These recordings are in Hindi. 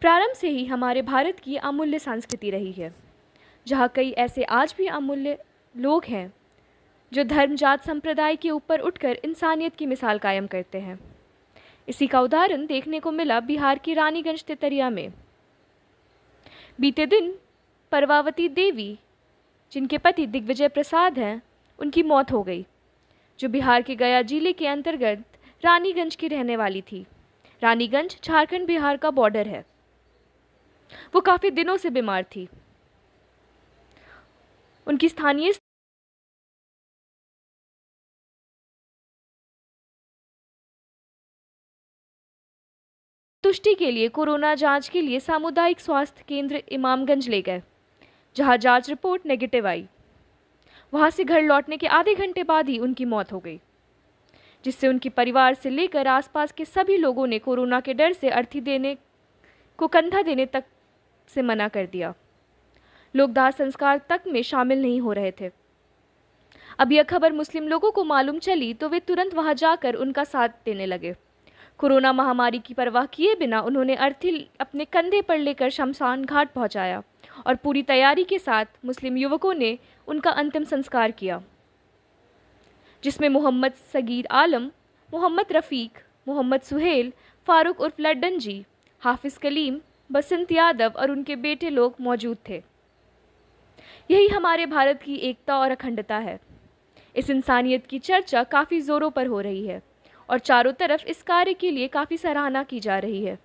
प्रारंभ से ही हमारे भारत की अमूल्य संस्कृति रही है जहाँ कई ऐसे आज भी अमूल्य लोग हैं जो धर्म जात संप्रदाय के ऊपर उठकर इंसानियत की मिसाल कायम करते हैं इसी का उदाहरण देखने को मिला बिहार की रानीगंज तेतरिया में बीते दिन परवावती देवी जिनके पति दिग्विजय प्रसाद हैं उनकी मौत हो गई जो बिहार के गया जिले के अंतर्गत रानीगंज की रहने वाली थी रानीगंज झारखंड बिहार का बॉर्डर है वो काफ़ी दिनों से बीमार थी उनकी स्थानीय तुष्टि के लिए कोरोना जांच के लिए सामुदायिक स्वास्थ्य केंद्र इमामगंज ले गए जहां जांच रिपोर्ट नेगेटिव आई वहाँ से घर लौटने के आधे घंटे बाद ही उनकी मौत हो गई जिससे उनके परिवार से लेकर आसपास के सभी लोगों ने कोरोना के डर से अर्थी देने को कंधा देने तक से मना कर दिया लोग दाह संस्कार तक में शामिल नहीं हो रहे थे अब यह खबर मुस्लिम लोगों को मालूम चली तो वे तुरंत वहां जाकर उनका साथ देने लगे कोरोना महामारी की परवाह किए बिना उन्होंने अर्थी अपने कंधे पर लेकर शमशान घाट पहुंचाया और पूरी तैयारी के साथ मुस्लिम युवकों ने उनका अंतिम संस्कार किया जिसमें मोहम्मद सगीर आलम मोहम्मद रफ़ीक मोहम्मद सुहेल फ़ारूक उर्फ लड्डन जी हाफिज़ कलीम बसंत यादव और उनके बेटे लोग मौजूद थे यही हमारे भारत की एकता और अखंडता है इस इंसानियत की चर्चा काफ़ी ज़ोरों पर हो रही है और चारों तरफ इस कार्य के लिए काफ़ी सराहना की जा रही है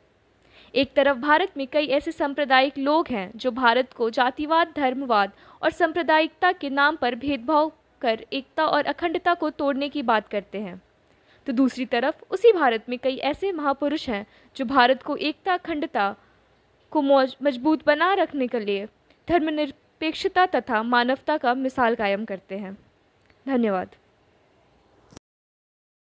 एक तरफ भारत में कई ऐसे सांप्रदायिक लोग हैं जो भारत को जातिवाद धर्मवाद और सांप्रदायिकता के नाम पर भेदभाव कर एकता और अखंडता को तोड़ने की बात करते हैं तो दूसरी तरफ उसी भारत में कई ऐसे महापुरुष हैं जो भारत को एकता अखंडता को मजबूत बना रखने के लिए धर्मनिरपेक्षता तथा मानवता का मिसाल कायम करते हैं धन्यवाद